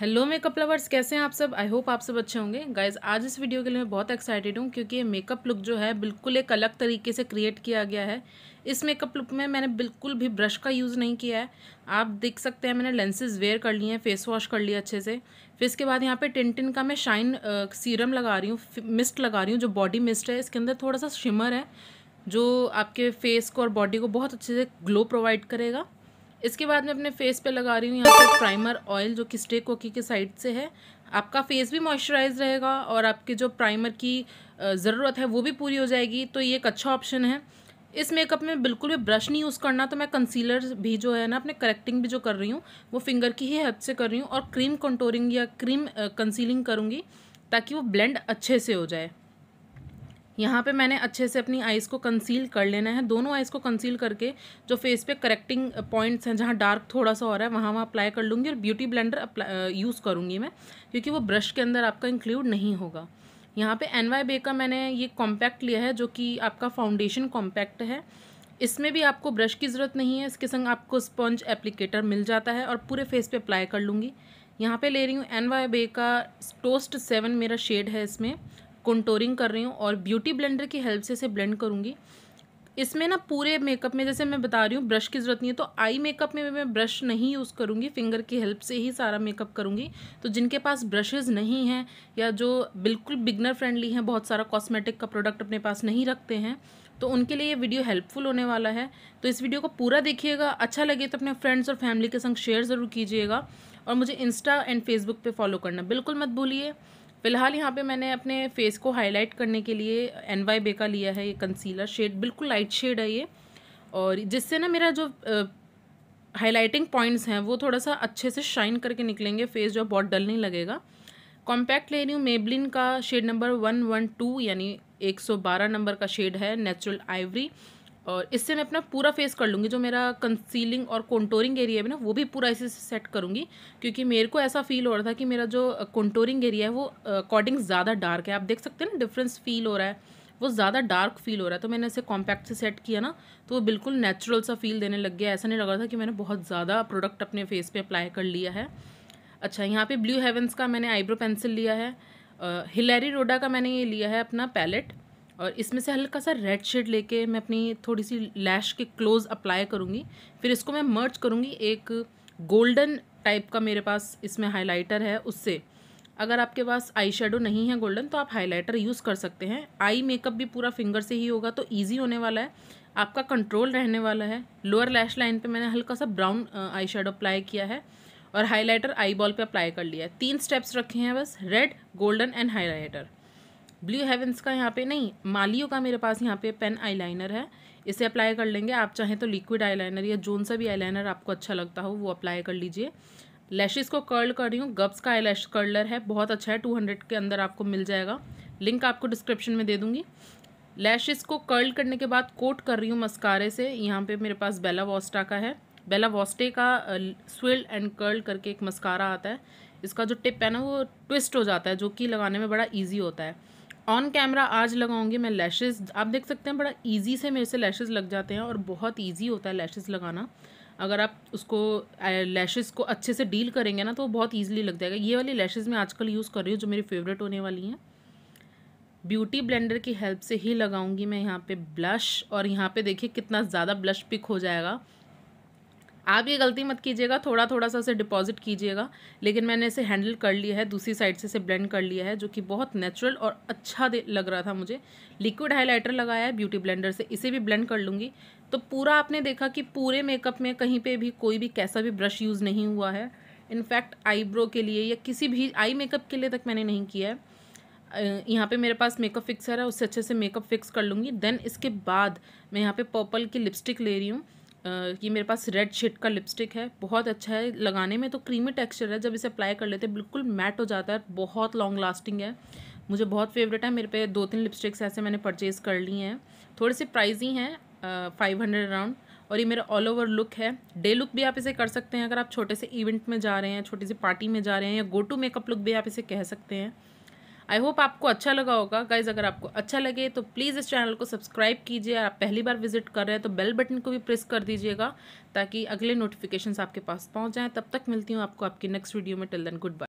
hello makeup lovers कैसे हैं आप सब आई होप आप सब अच्छे होंगे गाइज आज इस वीडियो के लिए मैं बहुत एक्साइटेड हूँ क्योंकि ये मेकअप लुक जो है बिल्कुल एक अलग तरीके से क्रिएट किया गया है इस मेकअप लुक में मैंने बिल्कुल भी ब्रश का यूज़ नहीं किया है आप देख सकते हैं मैंने लेंसेज वेयर कर लिए हैं फेस वॉश कर लिया अच्छे से फिर इसके बाद यहाँ पर टिनटिन का मैं शाइन सीरम लगा रही हूँ मिस्ट लगा रही हूँ जो बॉडी मिस्ट है इसके अंदर थोड़ा सा शिमर है जो आपके फेस को और बॉडी को बहुत अच्छे से ग्लो प्रोवाइड करेगा इसके बाद मैं अपने फेस पे लगा रही हूँ यहाँ पर प्राइमर ऑयल जो कि स्टे कोकी के साइड से है आपका फेस भी मॉइस्चराइज रहेगा और आपके जो प्राइमर की ज़रूरत है वो भी पूरी हो जाएगी तो ये एक अच्छा ऑप्शन है इस मेकअप में बिल्कुल भी ब्रश नहीं यूज़ करना तो मैं कंसीलर भी जो है ना अपने करेक्टिंग भी जो कर रही हूँ वो फिंगर की ही हेल्प से कर रही हूँ और क्रीम कंटोरिंग या क्रीम कंसीलिंग करूँगी ताकि वो ब्लेंड अच्छे से हो जाए यहाँ पे मैंने अच्छे से अपनी आइज़ को कंसील कर लेना है दोनों आइज़ को कंसील करके जो फेस पे करेक्टिंग पॉइंट्स हैं जहाँ डार्क थोड़ा सा हो रहा है वहाँ वहाँ अप्लाई कर लूँगी और ब्यूटी ब्लेंडर यूज़ करूँगी मैं क्योंकि वो ब्रश के अंदर आपका इंक्लूड नहीं होगा यहाँ पे एन वाई बे का मैंने ये कॉम्पैक्ट लिया है जो कि आपका फाउंडेशन कॉम्पैक्ट है इसमें भी आपको ब्रश की ज़रूरत नहीं है इसके संग आपको स्पंज एप्लीकेटर मिल जाता है और पूरे फेस पर अप्लाई कर लूँगी यहाँ पर ले रही हूँ एन वाई बे का टोस्ट सेवन मेरा शेड है इसमें कंटोरिंग कर रही हूँ और ब्यूटी ब्लेंडर की हेल्प से इसे ब्लेंड करूँगी इसमें ना पूरे मेकअप में जैसे मैं बता रही हूँ ब्रश की ज़रूरत नहीं है तो आई मेकअप में मैं ब्रश नहीं यूज़ करूँगी फिंगर की हेल्प से ही सारा मेकअप करूँगी तो जिनके पास ब्रशेज़ नहीं हैं या जो बिल्कुल बिगनर फ्रेंडली हैं बहुत सारा कॉस्मेटिक का प्रोडक्ट अपने पास नहीं रखते हैं तो उनके लिए ये वीडियो हेल्पफुल होने वाला है तो इस वीडियो को पूरा देखिएगा अच्छा लगे तो अपने फ्रेंड्स और फैमिली के संग शेयर ज़रूर कीजिएगा और मुझे इंस्टा एंड फेसबुक पर फॉलो करना बिल्कुल मत भूलिए फिलहाल यहाँ पे मैंने अपने फेस को हाईलाइट करने के लिए एन वाई बे का लिया है ये कंसीलर शेड बिल्कुल लाइट शेड है ये और जिससे ना मेरा जो हाईलाइटिंग पॉइंट्स हैं वो थोड़ा सा अच्छे से शाइन करके निकलेंगे फेस जो बहुत डल नहीं लगेगा कॉम्पैक्ट ले रही हूँ मेबलिन का shade number one one two यानी एक सौ बारह नंबर का शेड है नेचुरल आइवरी और इससे मैं अपना पूरा फेस कर लूँगी जो मेरा कंसीलिंग और कॉन्टोरिंग एरिया है ना वो भी पूरा इसी सेट करूँगी क्योंकि मेरे को ऐसा फील हो रहा था कि मेरा जो कॉन्टोरिंग एरिया है वो अकॉर्डिंग ज़्यादा डार्क है आप देख सकते हैं ना डिफरेंस फील हो रहा है वो ज़्यादा डार्क फील हो रहा है तो मैंने इसे कॉम्पैक्ट से सेट किया ना तो वो बिल्कुल नेचुरल सा फील देने लग गया ऐसा नहीं लग रहा था कि मैंने बहुत ज़्यादा प्रोडक्ट अपने फेस पर अप्लाई कर लिया है अच्छा यहाँ पर ब्लू हेवन्स का मैंने आईब्रो पेंसिल लिया है हिलेरी रोडा का मैंने ये लिया है अपना पैलेट और इसमें से हल्का सा रेड शेड लेके मैं अपनी थोड़ी सी लैश के क्लोज अप्लाई करूँगी फिर इसको मैं मर्च करूँगी एक गोल्डन टाइप का मेरे पास इसमें हाइलाइटर है उससे अगर आपके पास आई शेडो नहीं है गोल्डन तो आप हाइलाइटर यूज़ कर सकते हैं आई मेकअप भी पूरा फिंगर से ही होगा तो ईजी होने वाला है आपका कंट्रोल रहने वाला है लोअर लैश लाइन पर मैंने हल्का सा ब्राउन आई शेडो अप्लाई किया है और हाइलाइटर आई बॉल पर अप्लाई कर लिया है तीन स्टेप्स रखे हैं बस red golden and highlighter blue heavens का यहाँ पे नहीं मालियो का मेरे पास यहाँ पे पेन आईलाइनर है इसे अप्लाई कर लेंगे आप चाहें तो लिक्विड आईलाइनर या जोन सा भी आईलाइनर आपको अच्छा लगता हो वो अप्लाई कर लीजिए लैशेज़ को कर्ल कर रही हूँ गब्स का आई कर्लर है बहुत अच्छा है टू हंड्रेड के अंदर आपको मिल जाएगा लिंक आपको डिस्क्रिप्शन में दे दूँगी लैशेज को कर्ल करने के बाद कोट कर रही हूँ मस्कारे से यहाँ पे मेरे पास बेला वॉस्टा का है बेला वॉस्टे का स्विल एंड कर्ल करके एक मस्कारा आता है इसका जो टिप है ना वो ट्विस्ट हो जाता है जो कि लगाने में बड़ा ईजी होता है ऑन कैमरा आज लगाऊंगी मैं लैशेस आप देख सकते हैं बड़ा इजी से मेरे से लैशेस लग जाते हैं और बहुत इजी होता है लैशेस लगाना अगर आप उसको लैशेस को अच्छे से डील करेंगे ना तो वो बहुत ईजिली लग जाएगा ये वाली लैशेज़ मैं आजकल यूज़ कर रही हूँ जो मेरी फेवरेट होने वाली हैं ब्यूटी ब्लेंडर की हेल्प से ही लगाऊंगी मैं यहाँ पर ब्लश और यहाँ पर देखिए कितना ज़्यादा ब्लश पिक हो जाएगा आप ये गलती मत कीजिएगा थोड़ा थोड़ा सा इसे डिपॉजिट कीजिएगा लेकिन मैंने इसे हैंडल कर लिया है दूसरी साइड से इसे ब्लेंड कर लिया है जो कि बहुत नेचुरल और अच्छा लग रहा था मुझे लिक्विड हाइलाइटर लगाया है ब्यूटी ब्लेंडर से इसे भी ब्लेंड कर लूँगी तो पूरा आपने देखा कि पूरे मेकअप में कहीं पर भी कोई भी कैसा भी ब्रश यूज़ नहीं हुआ है इनफैक्ट आईब्रो के लिए या किसी भी आई मेकअप के लिए तक मैंने नहीं किया है यहाँ पे मेरे पास मेकअप फिक्सर है उससे अच्छे से मेकअप फिक्स कर लूँगी देन इसके बाद मैं यहाँ पे पर्पल की लिपस्टिक ले रही हूँ ये मेरे पास रेड शेड का लिपस्टिक है बहुत अच्छा है लगाने में तो क्रीमी टेक्सचर है जब इसे अप्लाई कर लेते हैं बिल्कुल मैट हो जाता है बहुत लॉन्ग लास्टिंग है मुझे बहुत फेवरेट है मेरे पे दो तीन लिपस्टिक्स ऐसे मैंने परचेज़ कर ली हैं थोड़े से प्राइजी हैं फाइव हंड्रेड अराउंड और ये मेरा ऑल ओवर लुक है डे लुक भी आप इसे कर सकते हैं अगर आप छोटे से इवेंट में जा रहे हैं छोटी सी पार्टी में जा रहे हैं या गो टू मेकअप लुक भी आप इसे कह सकते हैं आई होप आपको अच्छा लगा होगा गाइज अगर आपको अच्छा लगे तो प्लीज़ इस चैनल को सब्सक्राइब कीजिए आप पहली बार विजिट कर रहे हैं तो बेल बटन को भी प्रेस कर दीजिएगा ताकि अगले नोटिफिकेशन आपके पास पहुँच जाएँ तब तक मिलती हूँ आपको आपकी नेक्स्ट वीडियो में टिल देन गुड बाय